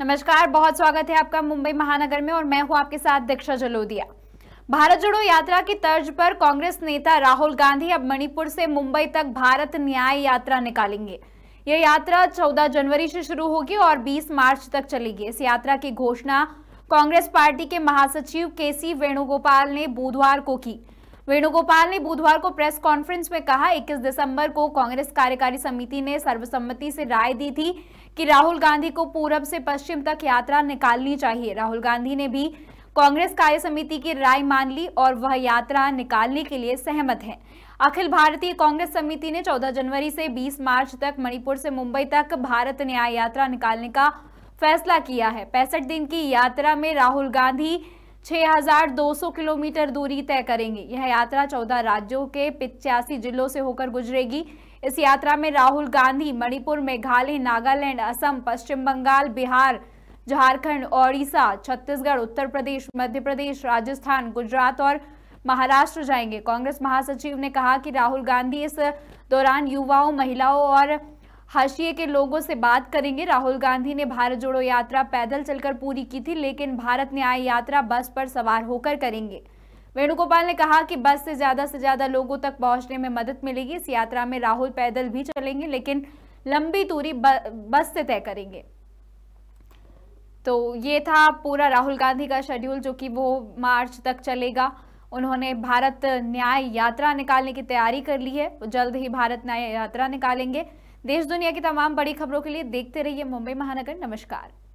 नमस्कार बहुत स्वागत है आपका मुंबई महानगर में और मैं हूं आपके साथ दीक्षा जलोदिया भारत जोड़ो यात्रा की तर्ज पर कांग्रेस नेता राहुल गांधी अब मणिपुर से मुंबई तक भारत न्याय यात्रा निकालेंगे यह यात्रा 14 जनवरी से शुरू होगी और 20 मार्च तक चलेगी इस यात्रा की घोषणा कांग्रेस पार्टी के महासचिव के सी वेणुगोपाल ने बुधवार को की वेणुगोपाल ने बुधवार को प्रेस कॉन्फ्रेंस में कहा 21 दिसंबर को कांग्रेस कार्यकारी समिति ने सर्वसम्मति से राय दी थी कि राहुल गांधी को पूरब से पश्चिम तक यात्रा निकालनी चाहिए राहुल गांधी ने भी कांग्रेस कार्य समिति की राय मान ली और वह यात्रा निकालने के लिए सहमत है अखिल भारतीय कांग्रेस समिति ने 14 जनवरी से 20 मार्च तक मणिपुर से मुंबई तक भारत न्याय यात्रा निकालने का फैसला किया है पैंसठ दिन की यात्रा में राहुल गांधी 6,200 किलोमीटर दूरी तय करेंगी यह यात्रा 14 राज्यों के पिचासी जिलों से होकर गुजरेगी इस यात्रा में राहुल गांधी मणिपुर मेघालय नागालैंड असम पश्चिम बंगाल बिहार झारखंड ओडिशा छत्तीसगढ़ उत्तर प्रदेश मध्य प्रदेश राजस्थान गुजरात और महाराष्ट्र जाएंगे कांग्रेस महासचिव ने कहा कि राहुल गांधी इस दौरान युवाओं महिलाओं और हाशिए के लोगों से बात करेंगे राहुल गांधी ने भारत जोड़ो यात्रा पैदल चलकर पूरी की थी लेकिन भारत न्याय यात्रा बस पर सवार होकर करेंगे वेणुगोपाल ने कहा कि बस से ज़्यादा से ज़्यादा लोगों तक पहुंचने में मदद मिलेगी इस यात्रा में राहुल पैदल भी चलेंगे लेकिन लंबी दूरी बस से तय करेंगे तो ये था पूरा राहुल गांधी का शेड्यूल जो कि वो मार्च तक चलेगा उन्होंने भारत न्याय यात्रा निकालने की तैयारी कर ली है वो जल्द ही भारत न्याय यात्रा निकालेंगे देश दुनिया की तमाम बड़ी खबरों के लिए देखते रहिए मुंबई महानगर नमस्कार